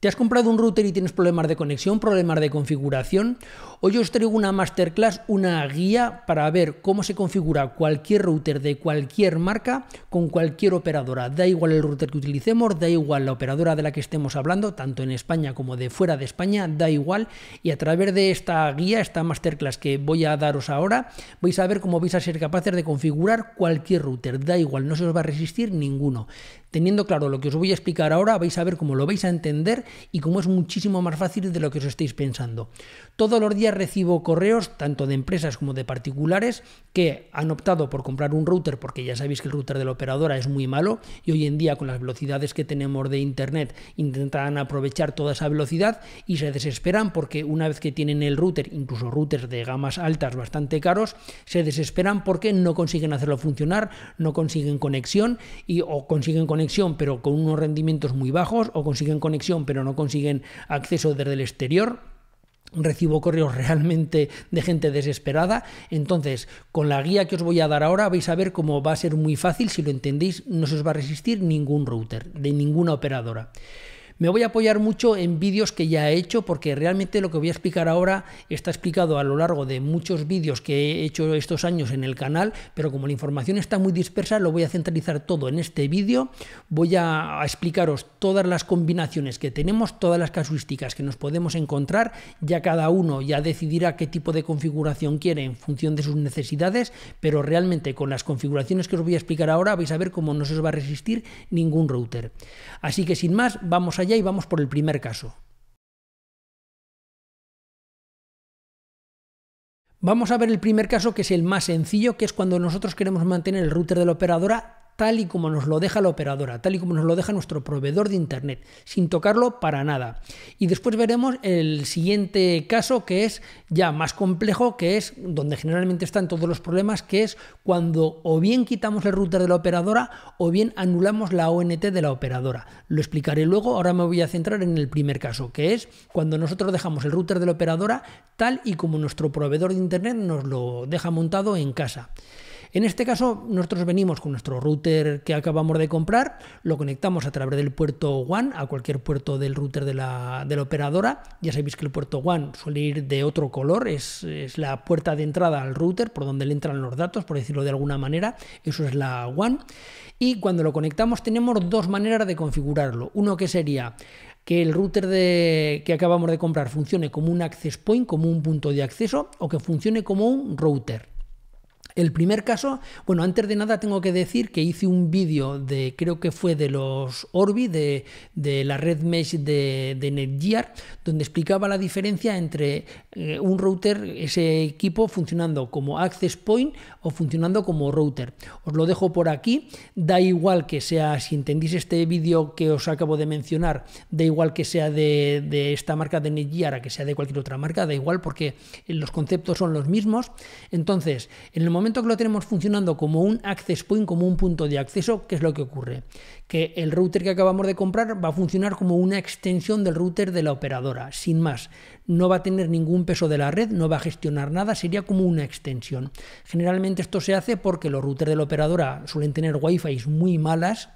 ¿Te has comprado un router y tienes problemas de conexión, problemas de configuración? Hoy os traigo una masterclass, una guía para ver cómo se configura cualquier router de cualquier marca con cualquier operadora. Da igual el router que utilicemos, da igual la operadora de la que estemos hablando, tanto en España como de fuera de España, da igual. Y a través de esta guía, esta masterclass que voy a daros ahora, vais a ver cómo vais a ser capaces de configurar cualquier router. Da igual, no se os va a resistir ninguno. Teniendo claro lo que os voy a explicar ahora, vais a ver cómo lo vais a entender y cómo es muchísimo más fácil de lo que os estáis pensando. Todos los días recibo correos, tanto de empresas como de particulares, que han optado por comprar un router porque ya sabéis que el router de la operadora es muy malo y hoy en día con las velocidades que tenemos de internet intentan aprovechar toda esa velocidad y se desesperan porque una vez que tienen el router, incluso routers de gamas altas bastante caros, se desesperan porque no consiguen hacerlo funcionar, no consiguen conexión y o consiguen conexión pero con unos rendimientos muy bajos o consiguen conexión pero no consiguen acceso desde el exterior recibo correos realmente de gente desesperada. Entonces, con la guía que os voy a dar ahora vais a ver cómo va a ser muy fácil, si lo entendéis, no se os va a resistir ningún router de ninguna operadora. Me voy a apoyar mucho en vídeos que ya he hecho porque realmente lo que voy a explicar ahora está explicado a lo largo de muchos vídeos que he hecho estos años en el canal, pero como la información está muy dispersa, lo voy a centralizar todo en este vídeo. Voy a explicaros todas las combinaciones que tenemos, todas las casuísticas que nos podemos encontrar, ya cada uno ya decidirá qué tipo de configuración quiere en función de sus necesidades, pero realmente con las configuraciones que os voy a explicar ahora vais a ver cómo no se os va a resistir ningún router. Así que sin más, vamos allá y vamos por el primer caso. Vamos a ver el primer caso que es el más sencillo, que es cuando nosotros queremos mantener el router de la operadora tal y como nos lo deja la operadora, tal y como nos lo deja nuestro proveedor de Internet, sin tocarlo para nada. Y después veremos el siguiente caso que es ya más complejo, que es donde generalmente están todos los problemas, que es cuando o bien quitamos el router de la operadora o bien anulamos la ONT de la operadora. Lo explicaré luego, ahora me voy a centrar en el primer caso, que es cuando nosotros dejamos el router de la operadora tal y como nuestro proveedor de Internet nos lo deja montado en casa. En este caso, nosotros venimos con nuestro router que acabamos de comprar, lo conectamos a través del puerto WAN a cualquier puerto del router de la, operadora. Ya sabéis que el puerto WAN suele ir de otro color, es, la puerta de entrada al router por donde le entran los datos, por decirlo de alguna manera. Eso es la WAN. Y cuando lo conectamos tenemos dos maneras de configurarlo. Uno que sería que el router de, que acabamos de comprar funcione como un access point, como un punto de acceso, o que funcione como un router. El primer caso, bueno, antes de nada tengo que decir que hice un vídeo de, creo que fue de los Orbi, de, la red mesh de, Netgear, donde explicaba la diferencia entre eh, un router, ese equipo funcionando como access point o funcionando como router. Os lo dejo por aquí, da igual que sea, si entendís este vídeo que os acabo de mencionar, da igual que sea de, de esta marca de Netgear a que sea de cualquier otra marca, da igual porque los conceptos son los mismos. Entonces, en el momento momento que lo tenemos funcionando como un access point, como un punto de acceso, ¿qué es lo que ocurre? Que el router que acabamos de comprar va a funcionar como una extensión del router de la operadora, sin más. No va a tener ningún peso de la red, no va a gestionar nada, sería como una extensión. Generalmente esto se hace porque los routers de la operadora suelen tener wifi muy malas,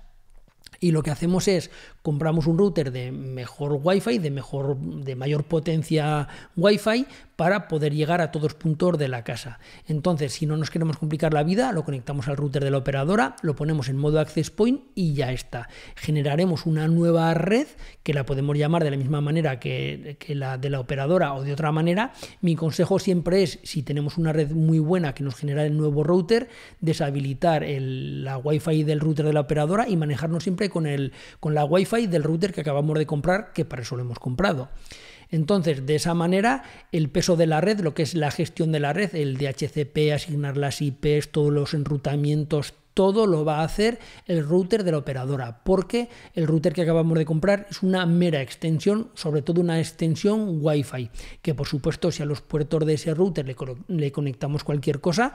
y lo que hacemos es compramos un router de mejor wifi de, mejor, de mayor potencia Wi-Fi, para poder llegar a todos puntos de la casa. Entonces, si no nos queremos complicar la vida, lo conectamos al router de la operadora, lo ponemos en modo access point y ya está. Generaremos una nueva red que la podemos llamar de la misma manera que, la de la operadora o de otra manera. Mi consejo siempre es, si tenemos una red muy buena que nos genera el nuevo router, deshabilitar la wi del router de la operadora y manejarnos siempre con, el, con la Wi-Fi del router que acabamos de comprar, que para eso lo hemos comprado. Entonces, de esa manera, el peso de la red, lo que es la gestión de la red, el DHCP, asignar las IPs, todos los enrutamientos, todo lo va a hacer el router de la operadora, porque el router que acabamos de comprar es una mera extensión, sobre todo una extensión Wi-Fi, que por supuesto si a los puertos de ese router le, conectamos cualquier cosa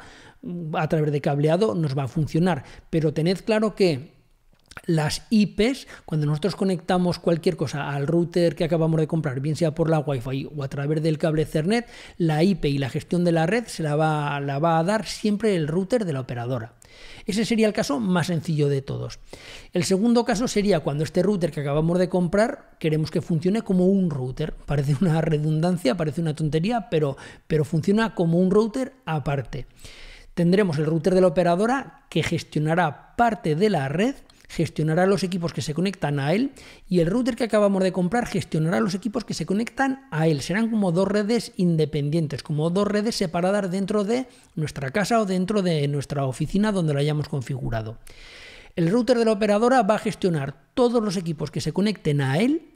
a través de cableado nos va a funcionar, pero tened claro que las IPs, cuando nosotros conectamos cualquier cosa al router que acabamos de comprar, bien sea por la Wi-Fi o a través del cable Ethernet, la IP y la gestión de la red se la va, a dar siempre el router de la operadora. Ese sería el caso más sencillo de todos. El segundo caso sería cuando este router que acabamos de comprar queremos que funcione como un router. Parece una redundancia, parece una tontería, pero, pero funciona como un router aparte. Tendremos el router de la operadora que gestionará parte de la red gestionará los equipos que se conectan a él y el router que acabamos de comprar gestionará los equipos que se conectan a él. Serán como dos redes independientes, como dos redes separadas dentro de nuestra casa o dentro de nuestra oficina donde lo hayamos configurado. El router de la operadora va a gestionar todos los equipos que se conecten a él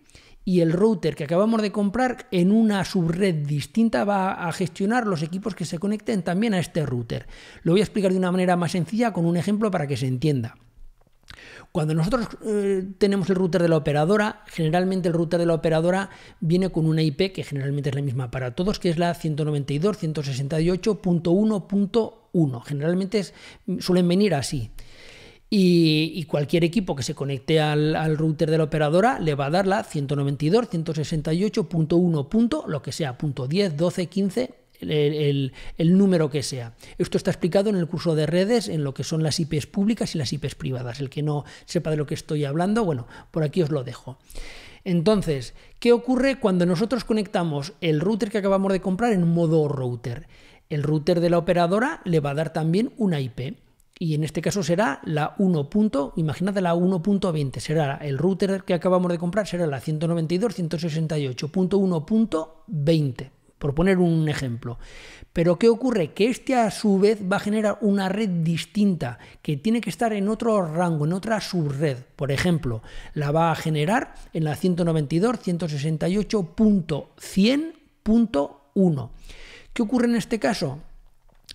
y el router que acabamos de comprar en una subred distinta va a gestionar los equipos que se conecten también a este router. Lo voy a explicar de una manera más sencilla con un ejemplo para que se entienda. Cuando nosotros eh, tenemos el router de la operadora, generalmente el router de la operadora viene con una IP que generalmente es la misma para todos, que es la 192.168.1.1. Generalmente suelen venir así. Y, cualquier equipo que se conecte al, router de la operadora le va a dar la 192, lo que sea, punto 10, 12, 15 el, número que sea. Esto está explicado en el curso de redes, en lo que son las IPs públicas y las IPs privadas. El que no sepa de lo que estoy hablando, bueno, por aquí os lo dejo. Entonces, ¿qué ocurre cuando nosotros conectamos el router que acabamos de comprar en modo router? El router de la operadora le va a dar también una IP y en este caso será la 1. Punto, la 1.20, será el router que acabamos de comprar, será la 192.168.1.20 por poner un ejemplo. Pero ¿qué ocurre? Que este a su vez va a generar una red distinta que tiene que estar en otro rango, en otra subred. Por ejemplo, la va a generar en la 192.168.100.1. ¿Qué ocurre en este caso?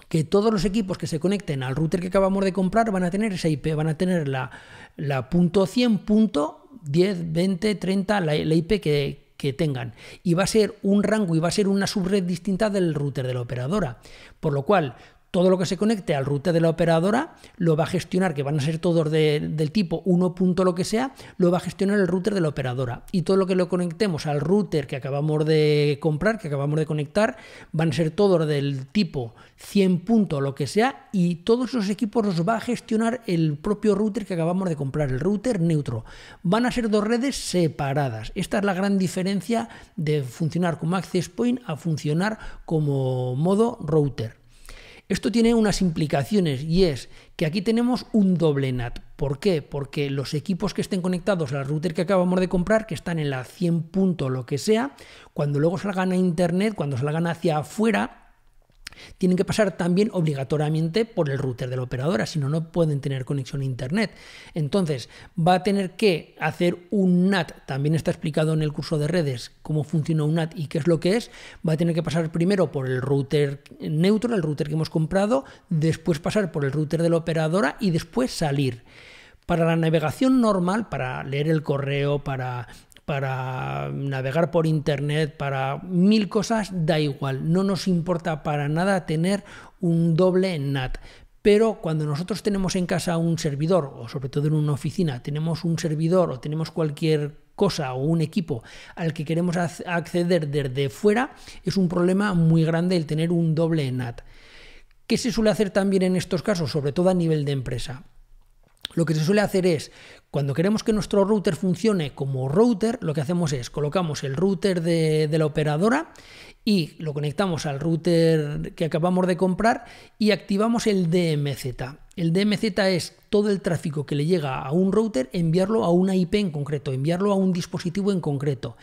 que todos los equipos que se conecten al router que acabamos de comprar van a tener esa IP, van a tener la, la .100, .20, .30, la IP que, que tengan y va a ser un rango y va a ser una subred distinta del router de la operadora. Por lo cual, todo lo que se conecte al router de la operadora lo va a gestionar, que van a ser todos del tipo 1. lo que sea, lo va a gestionar el router de la operadora. Y todo lo que lo conectemos al router que acabamos de comprar, que acabamos de conectar, van a ser todos del tipo 100 punto lo que sea, y todos esos equipos los va a gestionar el propio router que acabamos de comprar, el router neutro. Van a ser dos redes separadas. Esta es la gran diferencia de funcionar como access point a funcionar como modo router. Esto tiene unas implicaciones y es que aquí tenemos un doble NAT. ¿Por qué? Porque los equipos que estén conectados al router que acabamos de comprar, que están en la 100 punto lo que sea, cuando luego salgan a internet, cuando salgan hacia afuera, tienen que pasar también obligatoriamente por el router de la operadora, si no, no pueden tener conexión a Internet. Entonces, va a tener que hacer un NAT, también está explicado en el curso de redes cómo funciona un NAT y qué es lo que es, va a tener que pasar primero por el router neutro, el router que hemos comprado, después pasar por el router de la operadora y después salir. Para la navegación normal, para leer el correo, para para navegar por internet, para mil cosas, da igual. No nos importa para nada tener un doble NAT. Pero cuando nosotros tenemos en casa un servidor, o sobre todo en una oficina, tenemos un servidor o tenemos cualquier cosa o un equipo al que queremos acceder desde fuera, es un problema muy grande el tener un doble NAT. ¿Qué se suele hacer también en estos casos, sobre todo a nivel de empresa? lo que se suele hacer es, cuando queremos que nuestro router funcione como router, lo que hacemos es colocamos el router de, la operadora y lo conectamos al router que acabamos de comprar y activamos el DMZ. El DMZ es todo el tráfico que le llega a un router, enviarlo a una IP en concreto, enviarlo a un dispositivo en concreto.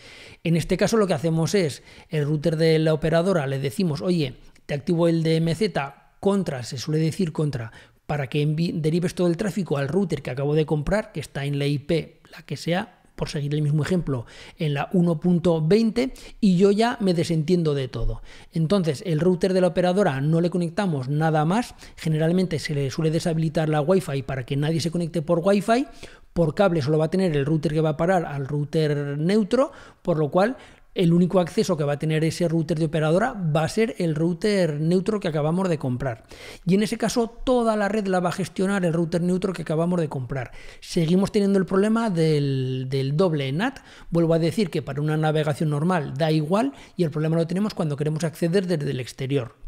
En este caso lo que hacemos es, el router de la operadora le decimos, oye, te activo el DMZ contra, se suele decir contra, para que derives todo el tráfico al router que acabo de comprar, que está en la IP, la que sea, por seguir el mismo ejemplo, en la 1.20 y yo ya me desentiendo de todo. Entonces, el router de la operadora no le conectamos nada más, generalmente se le suele deshabilitar la Wi-Fi para que nadie se conecte por Wi-Fi, por cable solo va a tener el router que va a parar al router neutro, por lo cual el único acceso que va a tener ese router de operadora va a ser el router neutro que acabamos de comprar. Y en ese caso, toda la red la va a gestionar el router neutro que acabamos de comprar. Seguimos teniendo el problema del, doble NAT. Vuelvo a decir que para una navegación normal da igual y el problema lo tenemos cuando queremos acceder desde el exterior.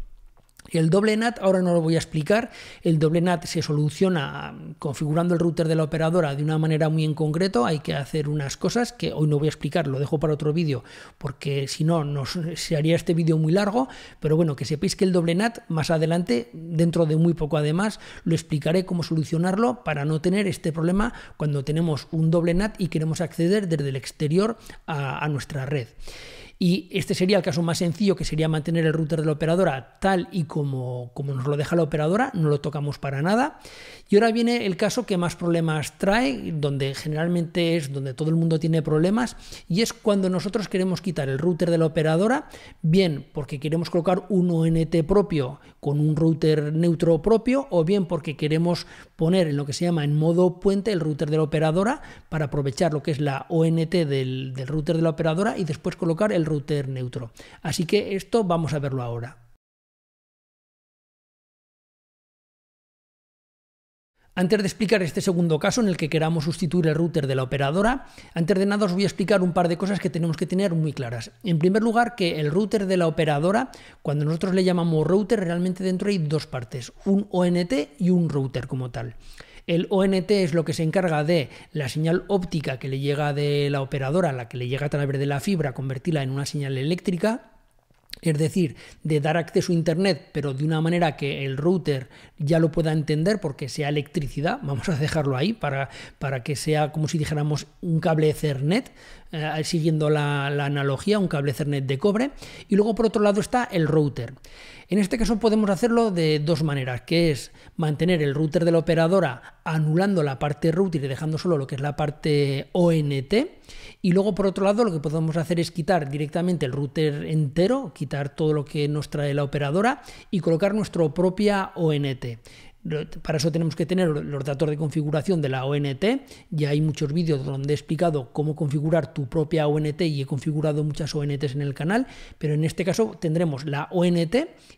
El doble NAT, ahora no lo voy a explicar, el doble NAT se soluciona configurando el router de la operadora de una manera muy en concreto, hay que hacer unas cosas que hoy no voy a explicar, lo dejo para otro vídeo, porque si no, nos, se haría este vídeo muy largo, pero bueno, que sepáis que el doble NAT más adelante, dentro de muy poco además, lo explicaré cómo solucionarlo para no tener este problema cuando tenemos un doble NAT y queremos acceder desde el exterior a nuestra red. Y este sería el caso más sencillo, que sería mantener el router de la operadora tal y como, como nos lo deja la operadora, no lo tocamos para nada. Y ahora viene el caso que más problemas trae, donde generalmente es donde todo el mundo tiene problemas, y es cuando nosotros queremos quitar el router de la operadora, bien porque queremos colocar un ONT propio con un router neutro propio o bien porque queremos poner en lo que se llama en modo puente el router de la operadora para aprovechar lo que es la ONT del, del router de la operadora y después colocar el router neutro. Así que esto vamos a verlo ahora. Antes de explicar este segundo caso en el que queramos sustituir el router de la operadora, antes de nada os voy a explicar un par de cosas que tenemos que tener muy claras. En primer lugar, que el router de la operadora, cuando nosotros le llamamos router, realmente dentro hay dos partes, un ONT y un router como tal. El ONT es lo que se encarga de la señal óptica que le llega de la operadora, la que le llega a través de la fibra, convertirla en una señal eléctrica es decir, de dar acceso a Internet, pero de una manera que el router ya lo pueda entender porque sea electricidad, vamos a dejarlo ahí para, para que sea como si dijéramos un cable Ethernet, eh, siguiendo la, la analogía, un cable Ethernet de cobre. Y luego por otro lado está el router. En este caso podemos hacerlo de dos maneras, que es mantener el router de la operadora anulando la parte router y dejando solo lo que es la parte ONT. Y luego por otro lado lo que podemos hacer es quitar directamente el router entero, quitar todo lo que nos trae la operadora y colocar nuestra propia ONT. Para eso tenemos que tener los datos de configuración de la ONT. Ya hay muchos vídeos donde he explicado cómo configurar tu propia ONT y he configurado muchas ONTs en el canal, pero en este caso tendremos la ONT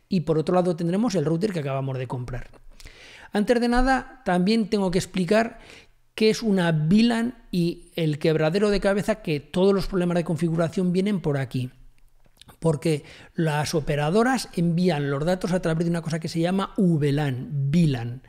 y por otro lado tendremos el router que acabamos de comprar. Antes de nada, también tengo que explicar qué es una VLAN y el quebradero de cabeza que todos los problemas de configuración vienen por aquí porque las operadoras envían los datos a través de una cosa que se llama VLAN, VLAN.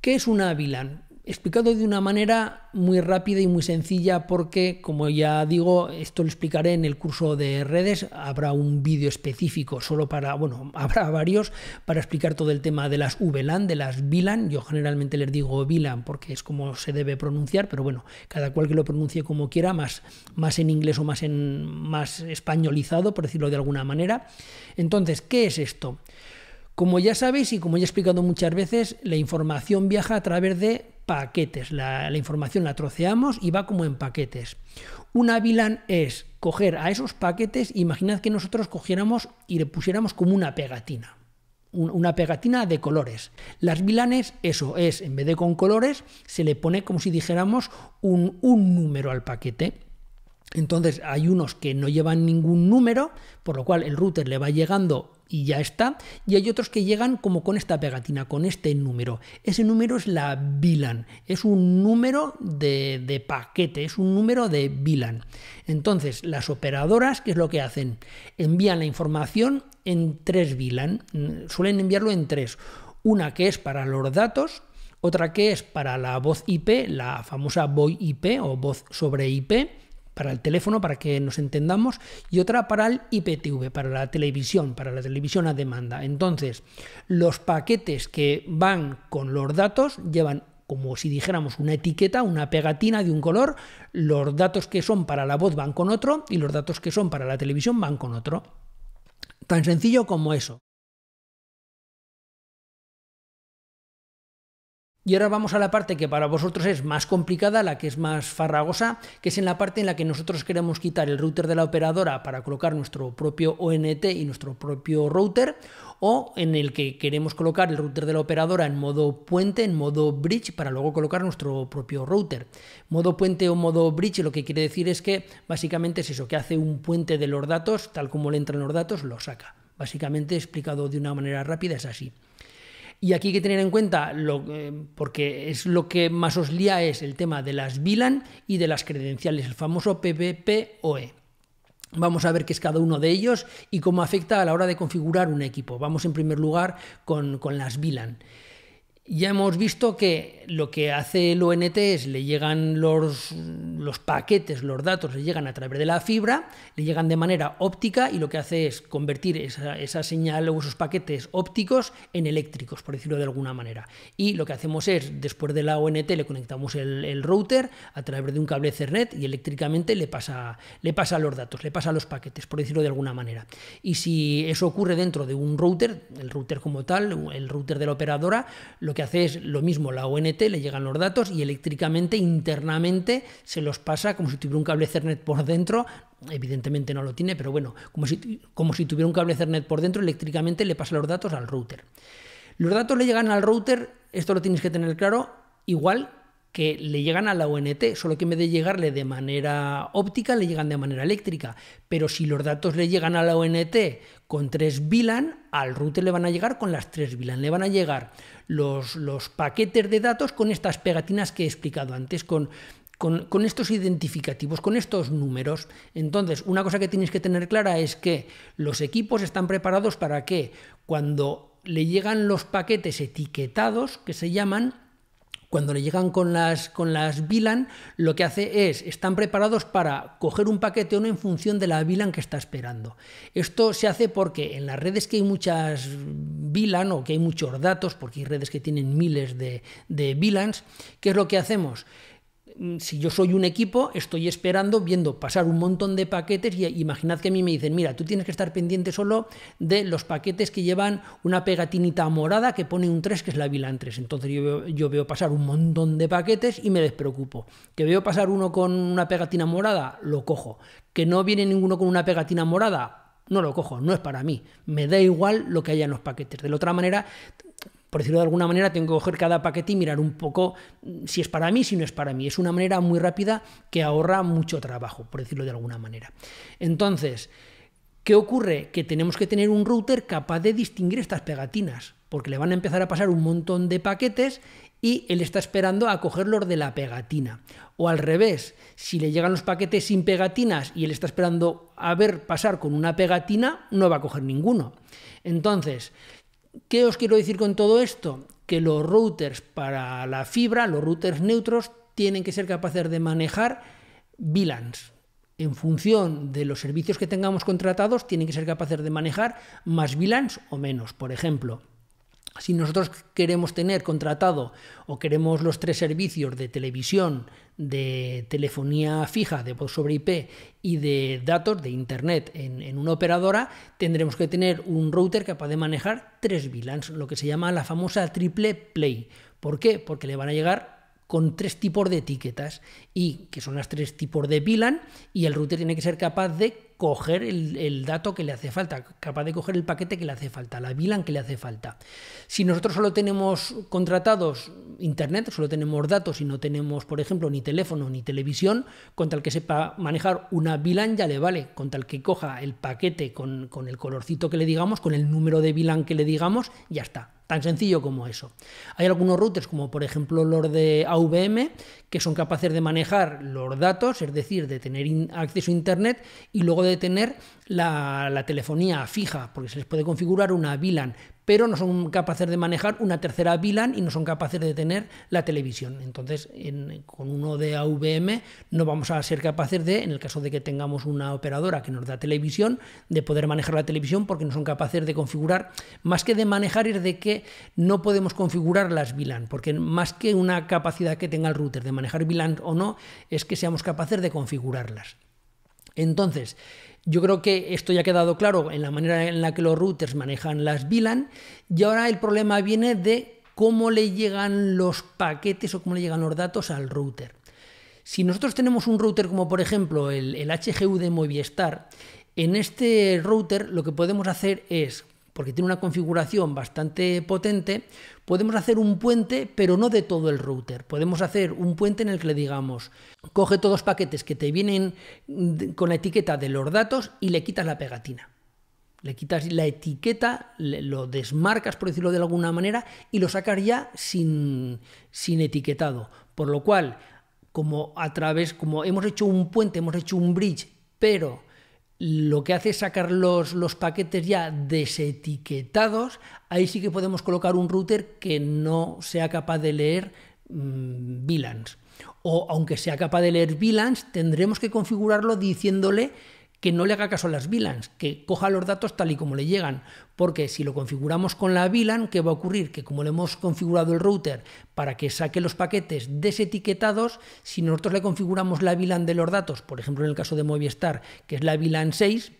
¿Qué es una VLAN? Explicado de una manera muy rápida y muy sencilla porque, como ya digo, esto lo explicaré en el curso de redes, habrá un vídeo específico solo para, bueno, habrá varios para explicar todo el tema de las VLAN, de las VLAN, yo generalmente les digo VLAN porque es como se debe pronunciar, pero bueno, cada cual que lo pronuncie como quiera, más, más en inglés o más, en, más españolizado, por decirlo de alguna manera. Entonces, ¿qué es esto? Como ya sabéis y como ya he explicado muchas veces, la información viaja a través de paquetes. La, información la troceamos y va como en paquetes. Una VLAN es coger a esos paquetes, imaginad que nosotros cogiéramos y le pusiéramos como una pegatina. una pegatina de colores. Las vilanes, eso es, en vez de con colores, se le pone como si dijéramos un, un número al paquete. Entonces hay unos que no llevan ningún número, por lo cual el router le va llegando y ya está. Y hay otros que llegan como con esta pegatina, con este número. Ese número es la VLAN. Es un número de, paquete, es un número de VLAN. Entonces, las operadoras, ¿qué es lo que hacen? Envían la información en tres VLAN. Suelen enviarlo en tres. Una que es para los datos, otra que es para la voz IP, la famosa VoIP IP o voz sobre IP para el teléfono, para que nos entendamos, y otra para el IPTV, para la televisión, para la televisión a demanda. Entonces, los paquetes que van con los datos llevan como si dijéramos una etiqueta, una pegatina de un color, los datos que son para la voz van con otro y los datos que son para la televisión van con otro. Tan sencillo como eso. Y ahora vamos a la parte que para vosotros es más complicada, la que es más farragosa, que es en la parte en la que nosotros queremos quitar el router de la operadora para colocar nuestro propio ONT y nuestro propio router, o en el que queremos colocar el router de la operadora en modo puente, en modo bridge, para luego colocar nuestro propio router. Modo puente o modo bridge lo que quiere decir es que básicamente es eso, que hace un puente de los datos, tal como le entran los datos, lo saca. Básicamente explicado de una manera rápida es así. Y aquí hay que tener en cuenta, lo, eh, porque es lo que más os lía, es el tema de las VLAN y de las credenciales, el famoso PPPoE. Vamos a ver qué es cada uno de ellos y cómo afecta a la hora de configurar un equipo. Vamos en primer lugar con, las VLAN. Ya hemos visto que lo que hace el ONT es le llegan los los paquetes, los datos le llegan a través de la fibra, le llegan de manera óptica y lo que hace es convertir esa, señal o esos paquetes ópticos en eléctricos, por decirlo de alguna manera. Y lo que hacemos es, después de la ONT, le conectamos el, router a través de un cable Ethernet y eléctricamente le pasa, le pasa los datos, le pasa los paquetes, por decirlo de alguna manera. Y si eso ocurre dentro de un router, el router como tal, el router de la operadora, lo que hace es lo mismo, la ONT le llegan los datos y eléctricamente, internamente, se los pasa, como si tuviera un cable Ethernet por dentro, evidentemente no lo tiene, pero bueno, como si, como si tuviera un cable Ethernet por dentro, eléctricamente le pasa los datos al router. Los datos le llegan al router, esto lo tienes que tener claro, igual que le llegan a la ONT, solo que en vez de llegarle de manera óptica, le llegan de manera eléctrica. Pero si los datos le llegan a la ONT con tres VLAN, al router le van a llegar con las tres VLAN, le van a llegar los, los paquetes de datos con estas pegatinas que he explicado antes, con con, estos identificativos, con estos números. Entonces, una cosa que tienes que tener clara es que los equipos están preparados para que cuando le llegan los paquetes etiquetados, que se llaman, cuando le llegan con las, con las VLAN, lo que hace es, están preparados para coger un paquete o no en función de la VLAN que está esperando. Esto se hace porque en las redes que hay muchas VLAN o que hay muchos datos, porque hay redes que tienen miles de, de VLANs, ¿qué es lo que hacemos? Mm, si yo soy un equipo, estoy esperando, viendo pasar un montón de paquetes y imaginad que a mí me dicen, mira, tú tienes que estar pendiente solo de los paquetes que llevan una pegatinita morada que pone un 3, que es la VLAN 3. Entonces yo veo, yo veo pasar un montón de paquetes y me despreocupo. Que veo pasar uno con una pegatina morada, lo cojo. Que no viene ninguno con una pegatina morada, no lo cojo, no es para mí. Me da igual lo que haya en los paquetes. De la otra manera, por decirlo de alguna manera, tengo que coger cada paquete y mirar un poco mm, si es para mí, si no es para mí. Es una manera muy rápida que ahorra mucho trabajo, por decirlo de alguna manera. Entonces, ¿qué ocurre? Que tenemos que tener un router capaz de distinguir estas pegatinas, porque le van a empezar a pasar un montón de paquetes y él está esperando a cogerlos de la pegatina. O al revés, si le llegan los paquetes sin pegatinas y él está esperando a ver pasar con una pegatina, no va a coger ninguno. Entonces, ¿Qué os quiero decir con todo esto? Que los routers para la fibra, los routers neutros, tienen que ser capaces de manejar VLANs. En función de los servicios que tengamos contratados, tienen que ser capaces de manejar más VLANs o menos. Por ejemplo, si nosotros queremos tener contratado o queremos los tres servicios de televisión, de telefonía fija, de voz sobre IP y de datos de Internet en, una operadora, tendremos que tener un router capaz de manejar tres VLANs, lo que se llama la famosa triple play. ¿Por qué? Porque le van a llegar con tres tipos de etiquetas y que son las tres tipos de VLAN y el router tiene que ser capaz de coger el, dato que le hace falta, capaz de coger el paquete que le hace falta, la VLAN que le hace falta. Si nosotros solo tenemos contratados Internet, solo tenemos datos y no tenemos, por ejemplo, ni teléfono ni televisión, con tal que sepa manejar una VLAN ya le vale, con tal que coja el paquete con, con el colorcito que le digamos, con el número de VLAN que le digamos, ya está, Tan sencillo como eso. Hay algunos routers, como por ejemplo los de AVM, que son capaces de manejar los datos, es decir, de tener acceso a Internet y luego de tener la, telefonía fija, porque se les puede configurar una VLAN, pero no son capaces de manejar una tercera VLAN y no son capaces de tener la televisión. Entonces, con uno de AVM no vamos a ser capaces de, en el caso de que tengamos una operadora que nos da televisión, de poder manejar la televisión porque no son capaces de configurar, más que de manejar es de que no podemos configurar las VLAN, porque más que una capacidad que tenga el router de manejar VLAN o no, es que seamos capaces de configurarlas. Entonces, yo creo que esto ya ha quedado claro en la manera en la que los routers manejan las VLAN y ahora el problema viene de cómo le llegan los paquetes o cómo le llegan los datos al router. Si nosotros tenemos un router como por ejemplo el, el HGU de Movistar, en este router lo que podemos hacer es porque tiene una configuración bastante potente, podemos hacer un puente, pero no de todo el router. Podemos hacer un puente en el que le digamos, coge todos los paquetes que te vienen con la etiqueta de los datos y le quitas la pegatina. Le quitas la etiqueta, lo desmarcas, por decirlo de alguna manera, y lo sacas ya sin, sin etiquetado. Por lo cual, como a través, como hemos hecho un puente, hemos hecho un bridge, pero lo que hace es sacar los, paquetes ya desetiquetados, ahí sí que podemos colocar un router que no sea capaz de leer mm, VLANs. o aunque sea capaz de leer VLANs, tendremos que configurarlo diciéndole que no le haga caso a las VLANs, que coja los datos tal y como le llegan, porque si lo configuramos con la VLAN, ¿qué va a ocurrir? Que como le hemos configurado el router para que saque los paquetes desetiquetados, si nosotros le configuramos la VLAN de los datos, por ejemplo en el caso de Movistar, que es la VLAN 6,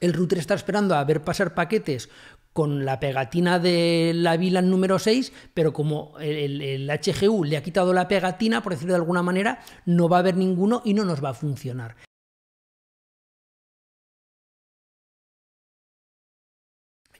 el router está esperando a ver pasar paquetes con la pegatina de la VLAN número 6, pero como el, HGU le ha quitado la pegatina, por decirlo de alguna manera, no va a haber ninguno y no nos va a funcionar.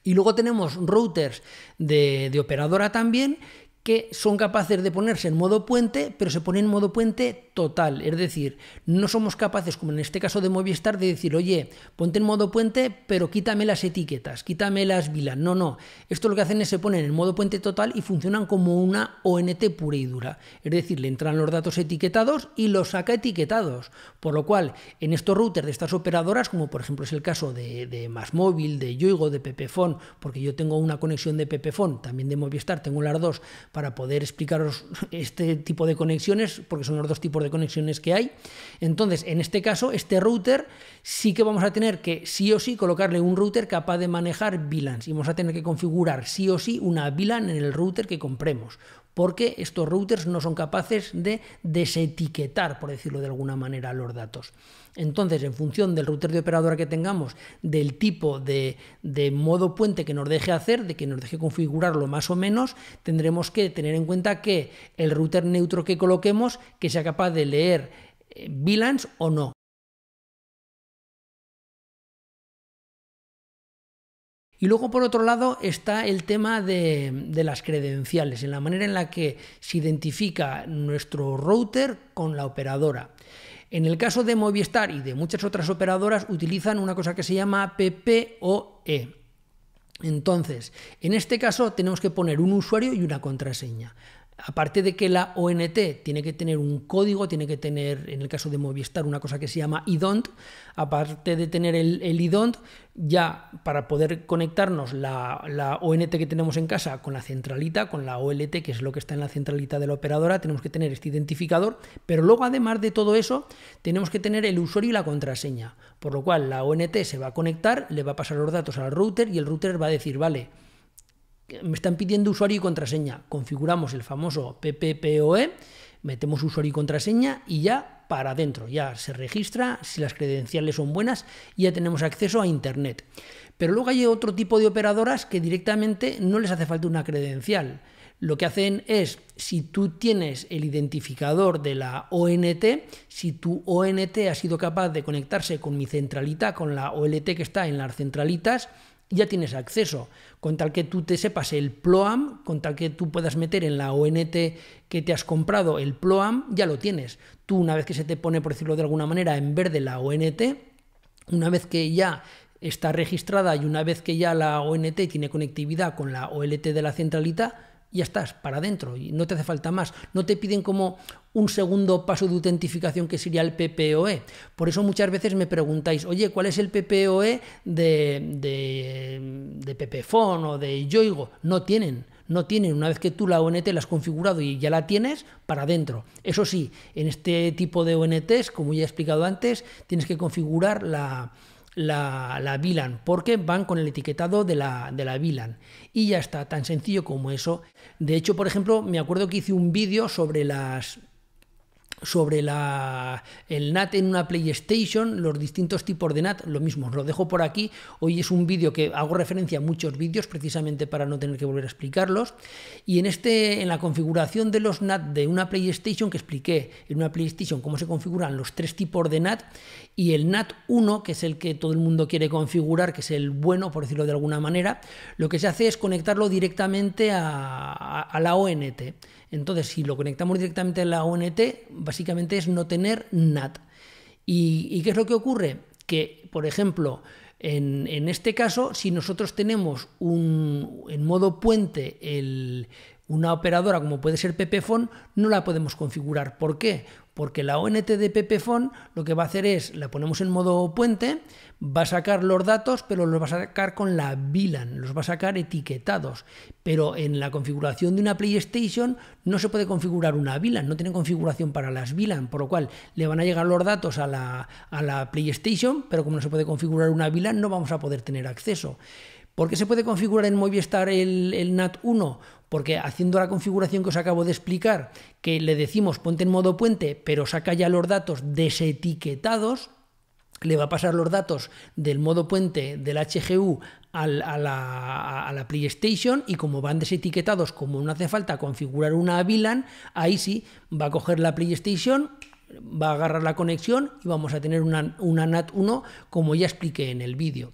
Y luego tenemos routers de, operadora también que son capaces de ponerse en modo puente, pero se ponen en modo puente total. Es decir, no somos capaces, como en este caso de Movistar, de decir, oye, ponte en modo puente, pero quítame las etiquetas, quítame las vilas. No, no. Esto lo que hacen es se ponen en modo puente total y funcionan como una ONT pura y dura. Es decir, le entran los datos etiquetados y los saca etiquetados. Por lo cual, en estos routers de estas operadoras, como por ejemplo es el caso de, de MassMobile, de Yoigo, de Pepefon, porque yo tengo una conexión de Pepefon, también de Movistar, tengo las dos para poder explicaros este tipo de conexiones, porque son los dos tipos de conexiones que hay. Entonces, en este caso, este router sí que vamos a tener que sí o sí colocarle un router capaz de manejar VLANs y vamos a tener que configurar sí o sí una VLAN en el router que compremos, porque estos routers no son capaces de desetiquetar, por decirlo de alguna manera, los datos. Entonces, en función del router de operadora que tengamos, del tipo de, modo puente que nos deje hacer, de que nos deje configurarlo más o menos, tendremos que tener en cuenta que el router neutro que coloquemos, que sea capaz de leer VLANs eh, o no, Y luego, por otro lado, está el tema de, las credenciales, en la manera en la que se identifica nuestro router con la operadora. En el caso de Movistar y de muchas otras operadoras, utilizan una cosa que se llama PPOE. Entonces, en este caso tenemos que poner un usuario y una contraseña aparte de que la ONT tiene que tener un código, tiene que tener, en el caso de Movistar, una cosa que se llama IDONT, aparte de tener el, IDONT, ya para poder conectarnos la, la, ONT que tenemos en casa con la centralita, con la OLT, que es lo que está en la centralita de la operadora, tenemos que tener este identificador, pero luego además de todo eso, tenemos que tener el usuario y la contraseña, por lo cual la ONT se va a conectar, le va a pasar los datos al router y el router va a decir, vale, me están pidiendo usuario y contraseña. Configuramos el famoso PPPoE, metemos usuario y contraseña y ya para adentro, ya se registra, si las credenciales son buenas, ya tenemos acceso a Internet. Pero luego hay otro tipo de operadoras que directamente no les hace falta una credencial. Lo que hacen es, si tú tienes el identificador de la ONT, si tu ONT ha sido capaz de conectarse con mi centralita, con la OLT que está en las centralitas, ya tienes acceso, con tal que tú te sepas el PLOAM, con tal que tú puedas meter en la ONT que te has comprado el PLOAM, ya lo tienes. Tú una vez que se te pone, por decirlo de alguna manera, en verde la ONT, una vez que ya está registrada y una vez que ya la ONT tiene conectividad con la OLT de la centralita, ya estás para adentro y no te hace falta más. No te piden como un segundo paso de autentificación que sería el PPOE. Por eso muchas veces me preguntáis, oye, ¿cuál es el PPOE de, de, o de Yoigo? No tienen no tienen. Una vez que tú la ONT la has configurado y ya la tienes, para adentro. Eso sí, en este tipo de ONTs, como ya he explicado antes, tienes que configurar la, la, VLAN, porque van con el etiquetado de la, de la VLAN. Y ya está, tan sencillo como eso. De hecho, por ejemplo, me acuerdo que hice un vídeo sobre las sobre la, el NAT en una PlayStation, los distintos tipos de NAT, lo mismo, os lo dejo por aquí. Hoy es un vídeo que hago referencia a muchos vídeos precisamente para no tener que volver a explicarlos. Y en, este, en la configuración de los NAT de una PlayStation, que expliqué en una PlayStation cómo se configuran los tres tipos de NAT, y el NAT 1, que es el que todo el mundo quiere configurar, que es el bueno, por decirlo de alguna manera, lo que se hace es conectarlo directamente a, a la ONT. Entonces, si lo conectamos directamente a la ONT, básicamente es no tener NAT. ¿Y, qué es lo que ocurre? Que, por ejemplo, en, en, este caso, si nosotros tenemos un, en modo puente el, una operadora como puede ser Pepefon no la podemos configurar. ¿Por qué? Porque la ONT de Pepefon lo que va a hacer es, la ponemos en modo puente, va a sacar los datos, pero los va a sacar con la VLAN, los va a sacar etiquetados. Pero en la configuración de una PlayStation no se puede configurar una VLAN, no tiene configuración para las VLAN, por lo cual le van a llegar los datos a la, a la PlayStation, pero como no se puede configurar una VLAN no vamos a poder tener acceso. ¿Por qué se puede configurar en Movistar el, el NAT1? Porque haciendo la configuración que os acabo de explicar, que le decimos ponte en modo puente, pero saca ya los datos desetiquetados, le va a pasar los datos del modo puente del HGU a, la, PlayStation y como van desetiquetados, como no hace falta configurar una VLAN, ahí sí va a coger la PlayStation, va a agarrar la conexión y vamos a tener una, una NAT1 como ya expliqué en el vídeo.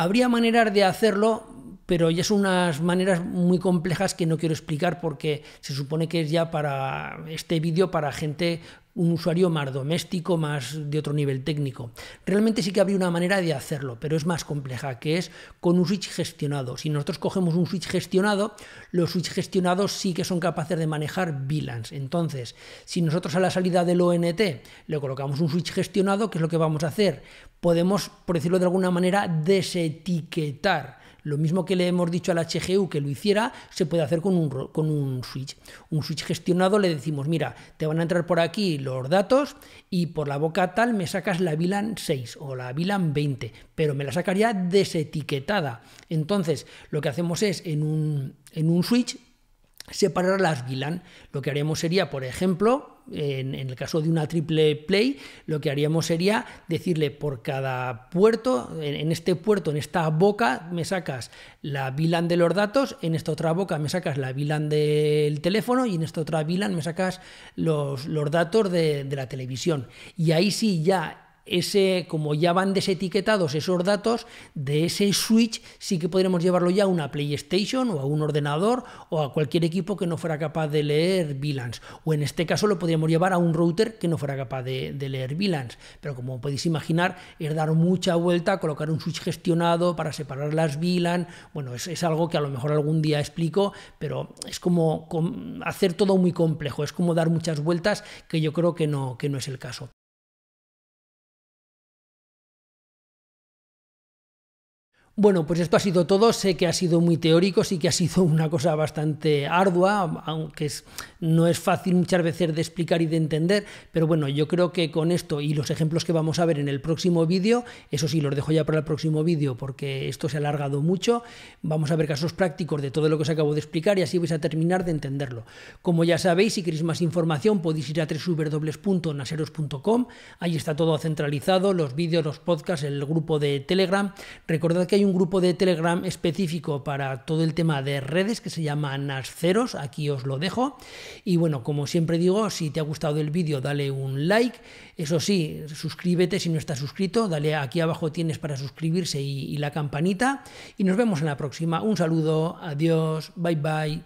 Habría maneras de hacerlo, pero ya son unas maneras muy complejas que no quiero explicar porque se supone que es ya para este vídeo para gente un usuario más doméstico, más de otro nivel técnico. Realmente sí que habría una manera de hacerlo, pero es más compleja, que es con un switch gestionado. Si nosotros cogemos un switch gestionado, los switch gestionados sí que son capaces de manejar VLANs. Entonces, si nosotros a la salida del ONT le colocamos un switch gestionado, ¿qué es lo que vamos a hacer? Podemos, por decirlo de alguna manera, desetiquetar lo mismo que le hemos dicho a la HGU que lo hiciera, se puede hacer con un, con un switch. Un switch gestionado le decimos, mira, te van a entrar por aquí los datos y por la boca tal me sacas la VLAN 6 o la VLAN 20, pero me la sacaría desetiquetada. Entonces, lo que hacemos es en un, en un switch separar las VLAN. Lo que haríamos sería, por ejemplo, en, el caso de una triple play, lo que haríamos sería decirle por cada puerto, en, este puerto, en esta boca, me sacas la VLAN de los datos, en esta otra boca me sacas la VLAN del teléfono y en esta otra VLAN me sacas los, los datos de, de la televisión. Y ahí sí ya ese, como ya van desetiquetados esos datos, de ese switch sí que podríamos llevarlo ya a una PlayStation o a un ordenador o a cualquier equipo que no fuera capaz de leer VLANs. O en este caso lo podríamos llevar a un router que no fuera capaz de, leer VLANs. Pero como podéis imaginar, es dar mucha vuelta, colocar un switch gestionado para separar las VLAN. Bueno, es, es algo que a lo mejor algún día explico, pero es como, como hacer todo muy complejo, es como dar muchas vueltas que yo creo que no, que no es el caso. Bueno, pues esto ha sido todo. Sé que ha sido muy teórico, sí que ha sido una cosa bastante ardua, aunque no es fácil muchas veces de explicar y de entender. Pero bueno, yo creo que con esto y los ejemplos que vamos a ver en el próximo vídeo, eso sí, los dejo ya para el próximo vídeo porque esto se ha alargado mucho. Vamos a ver casos prácticos de todo lo que os acabo de explicar y así vais a terminar de entenderlo. Como ya sabéis, si queréis más información, podéis ir a www.naseros.com. Ahí está todo centralizado: los vídeos, los podcasts, el grupo de Telegram. Recordad que un grupo de Telegram específico para todo el tema de redes que se llama Nasceros, aquí os lo dejo. Y bueno, como siempre digo, si te ha gustado el vídeo, dale un like. Eso sí, suscríbete si no estás suscrito, dale aquí abajo tienes para suscribirse y la campanita. Y nos vemos en la próxima. Un saludo, adiós, bye bye.